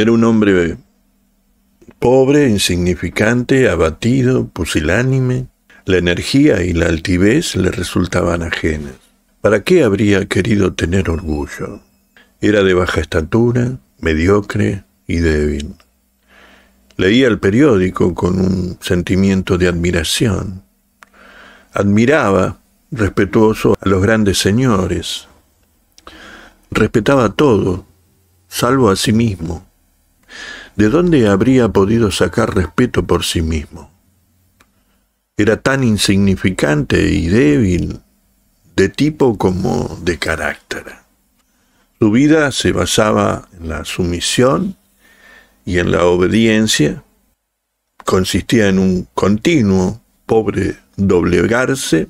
Era un hombre pobre, insignificante, abatido, pusilánime. La energía y la altivez le resultaban ajenas. ¿Para qué habría querido tener orgullo? Era de baja estatura, mediocre y débil. Leía el periódico con un sentimiento de admiración. Admiraba, respetuoso, a los grandes señores. Respetaba todo, salvo a sí mismo. ¿De dónde habría podido sacar respeto por sí mismo? Era tan insignificante y débil de tipo como de carácter. Su vida se basaba en la sumisión y en la obediencia. Consistía en un continuo, pobre doblegarse,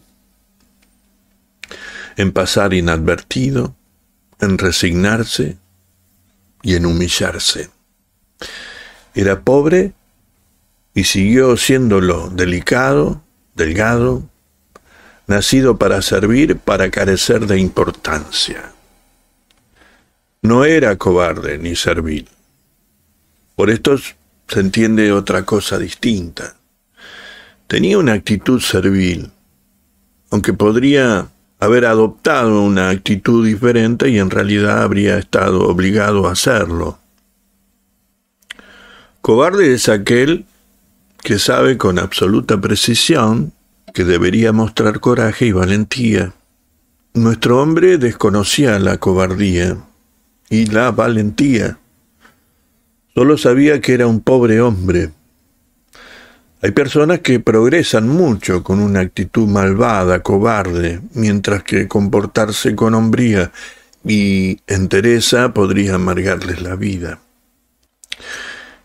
en pasar inadvertido, en resignarse y en humillarse. Era pobre y siguió siéndolo, delicado, delgado, nacido para servir, para carecer de importancia. No era cobarde ni servil. Por esto se entiende otra cosa distinta. Tenía una actitud servil, aunque podría haber adoptado una actitud diferente y en realidad habría estado obligado a hacerlo. Cobarde es aquel que sabe con absoluta precisión que debería mostrar coraje y valentía. Nuestro hombre desconocía la cobardía y la valentía. Solo sabía que era un pobre hombre. Hay personas que progresan mucho con una actitud malvada, cobarde, mientras que comportarse con hombría y entereza podría amargarles la vida.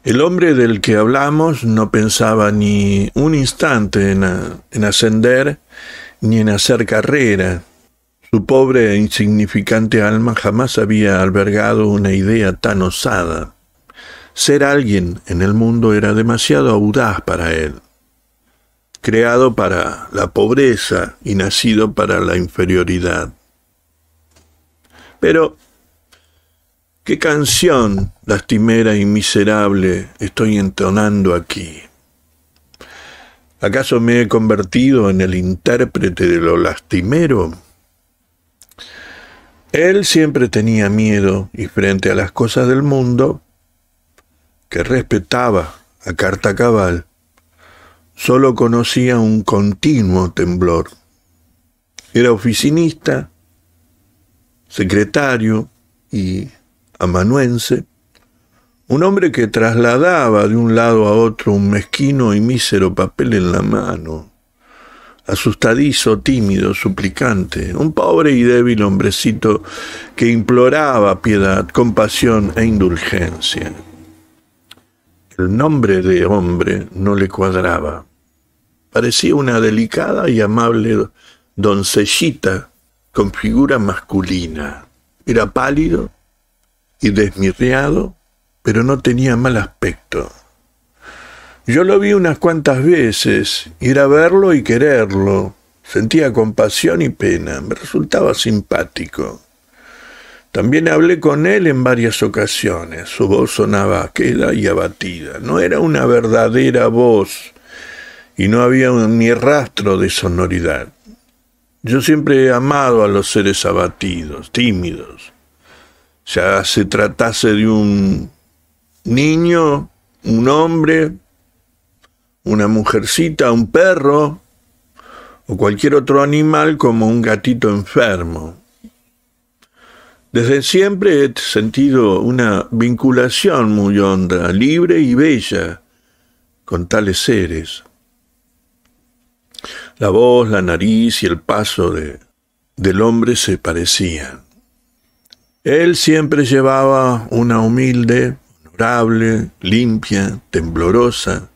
El hombre del que hablamos no pensaba ni un instante en, ascender ni en hacer carrera. Su pobre e insignificante alma jamás había albergado una idea tan osada. Ser alguien en el mundo era demasiado audaz para él. Creado para la pobreza y nacido para la inferioridad. Pero ¿Qué canción lastimera y miserable estoy entonando aquí? ¿Acaso me he convertido en el intérprete de lo lastimero? Él siempre tenía miedo y frente a las cosas del mundo, que respetaba a carta cabal, solo conocía un continuo temblor. Era oficinista, secretario y amanuense, un hombre que trasladaba de un lado a otro un mezquino y mísero papel en la mano, asustadizo, tímido, suplicante, un pobre y débil hombrecito que imploraba piedad, compasión e indulgencia. El nombre de hombre no le cuadraba. Parecía una delicada y amable doncellita con figura masculina. Era pálido, y desmirriado, pero no tenía mal aspecto. Yo lo vi unas cuantas veces, ir a verlo y quererlo. Sentía compasión y pena, me resultaba simpático. También hablé con él en varias ocasiones. Su voz sonaba queda y abatida. No era una verdadera voz y no había ni rastro de sonoridad. Yo siempre he amado a los seres abatidos, tímidos, ya se tratase de un niño, un hombre, una mujercita, un perro o cualquier otro animal como un gatito enfermo. Desde siempre he sentido una vinculación muy honda, libre y bella con tales seres. La voz, la nariz y el paso de, del hombre se parecían. Él siempre llevaba una humilde, honorable, limpia, temblorosa,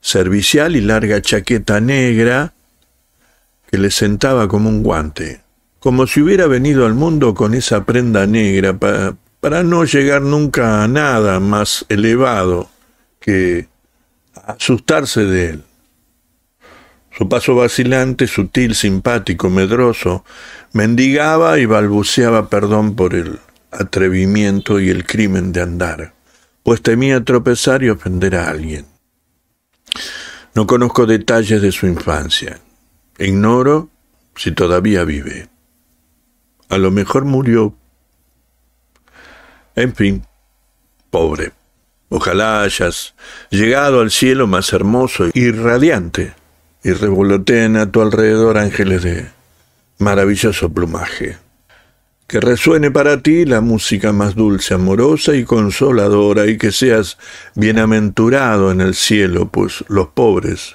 servicial y larga chaqueta negra que le sentaba como un guante, como si hubiera venido al mundo con esa prenda negra para, para no llegar nunca a nada más elevado que asustarse de él. Su paso vacilante, sutil, simpático, medroso, mendigaba y balbuceaba perdón por el atrevimiento y el crimen de andar, pues temía tropezar y ofender a alguien. No conozco detalles de su infancia. Ignoro si todavía vive. A lo mejor murió. En fin, pobre. Ojalá hayas llegado al cielo más hermoso y radiante y revoloteen a tu alrededor ángeles de maravilloso plumaje. Que resuene para ti la música más dulce, amorosa y consoladora, y que seas bienaventurado en el cielo, pues los pobres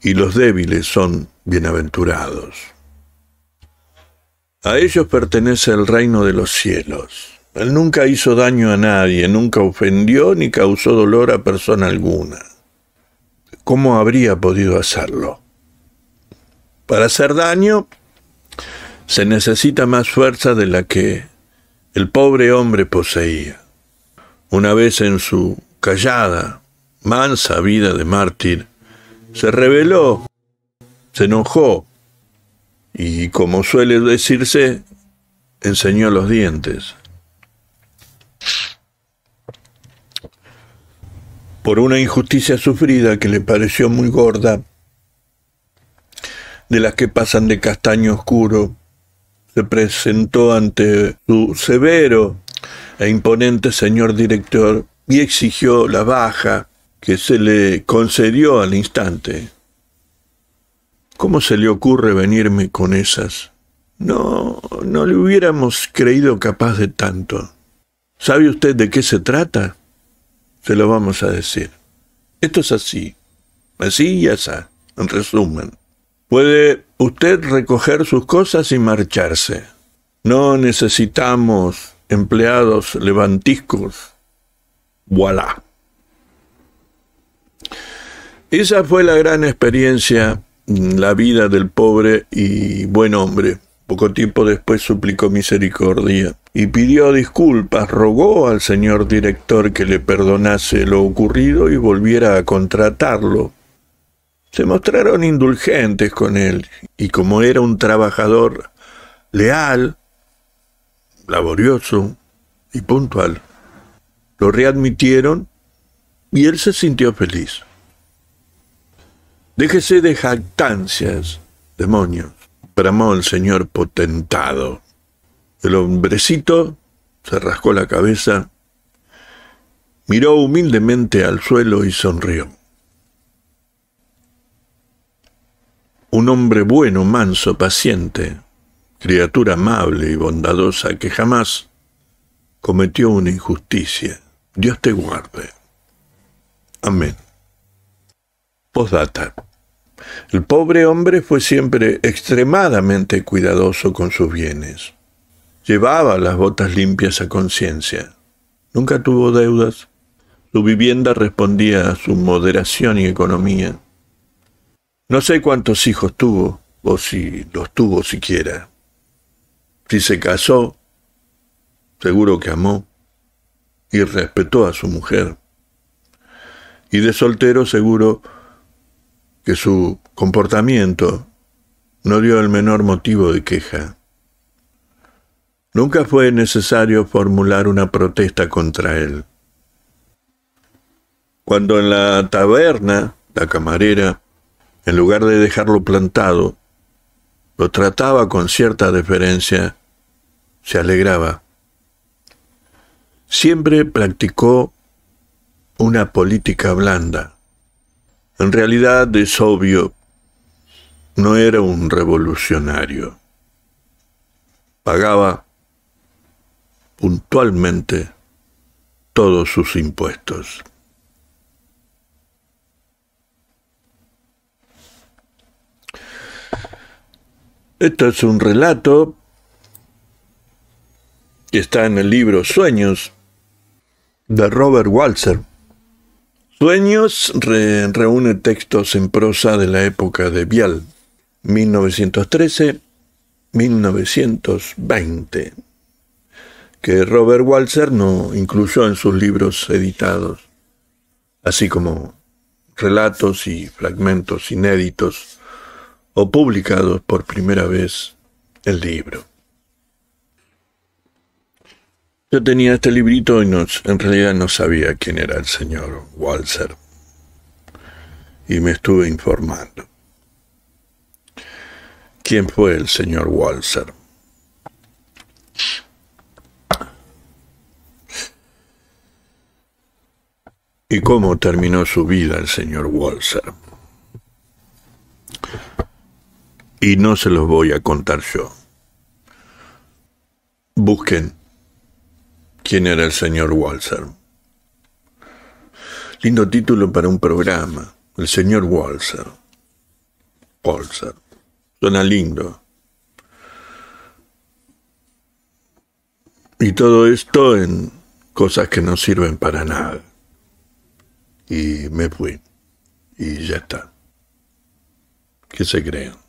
y los débiles son bienaventurados. A ellos pertenece el reino de los cielos. Él nunca hizo daño a nadie, nunca ofendió ni causó dolor a persona alguna. ¿Cómo habría podido hacerlo? Para hacer daño se necesita más fuerza de la que el pobre hombre poseía. Una vez en su callada, mansa vida de mártir, se rebeló, se enojó y, como suele decirse, enseñó los dientes. por una injusticia sufrida que le pareció muy gorda, de las que pasan de castaño oscuro, se presentó ante su severo e imponente señor director y exigió la baja que se le concedió al instante. ¿Cómo se le ocurre venirme con esas? No, no le hubiéramos creído capaz de tanto. ¿Sabe usted de qué se trata? Se lo vamos a decir. Esto es así, así y así, en resumen. Puede usted recoger sus cosas y marcharse. No necesitamos empleados levantiscos. Voilà. Esa fue la gran experiencia, la vida del pobre y buen hombre. Poco tiempo después suplicó misericordia y pidió disculpas, rogó al señor director que le perdonase lo ocurrido y volviera a contratarlo. Se mostraron indulgentes con él y como era un trabajador leal, laborioso y puntual, lo readmitieron y él se sintió feliz. Déjese de jactancias, demonios el señor potentado. El hombrecito se rascó la cabeza, miró humildemente al suelo y sonrió. Un hombre bueno, manso, paciente, criatura amable y bondadosa que jamás cometió una injusticia. Dios te guarde. Amén. Postdata. El pobre hombre fue siempre extremadamente cuidadoso con sus bienes. Llevaba las botas limpias a conciencia. Nunca tuvo deudas. Su vivienda respondía a su moderación y economía. No sé cuántos hijos tuvo, o si los tuvo siquiera. Si se casó, seguro que amó y respetó a su mujer. Y de soltero seguro que su comportamiento no dio el menor motivo de queja. Nunca fue necesario formular una protesta contra él. Cuando en la taberna, la camarera, en lugar de dejarlo plantado, lo trataba con cierta deferencia, se alegraba. Siempre practicó una política blanda. En realidad es obvio, no era un revolucionario. Pagaba puntualmente todos sus impuestos. Esto es un relato que está en el libro Sueños de Robert Walzer. Sueños reúne textos en prosa de la época de Vial, 1913-1920, que Robert Walser no incluyó en sus libros editados, así como relatos y fragmentos inéditos o publicados por primera vez el libro. Yo tenía este librito y en realidad no sabía quién era el señor Walzer. Y me estuve informando. ¿Quién fue el señor Walzer? ¿Y cómo terminó su vida el señor Walser? Y no se los voy a contar yo. Busquen ¿Quién era el señor Walser? Lindo título para un programa, el señor Walser. Walser. Suena lindo. Y todo esto en cosas que no sirven para nada. Y me fui. Y ya está. ¿Qué se crean?